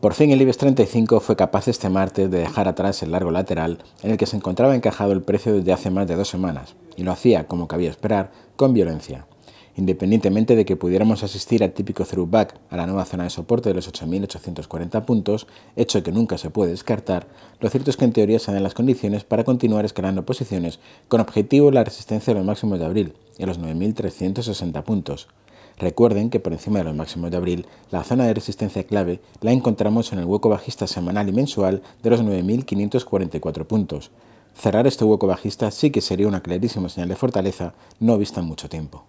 Por fin el IBEX 35 fue capaz este martes de dejar atrás el largo lateral en el que se encontraba encajado el precio desde hace más de dos semanas, y lo hacía, como cabía esperar, con violencia. Independientemente de que pudiéramos asistir al típico throwback a la nueva zona de soporte de los 8.840 puntos, hecho que nunca se puede descartar, lo cierto es que en teoría se dan las condiciones para continuar escalando posiciones con objetivo la resistencia de los máximos de abril, en los 9.360 puntos. Recuerden que por encima de los máximos de abril, la zona de resistencia clave la encontramos en el hueco bajista semanal y mensual de los 9.544 puntos. Cerrar este hueco bajista sí que sería una clarísima señal de fortaleza no vista en mucho tiempo.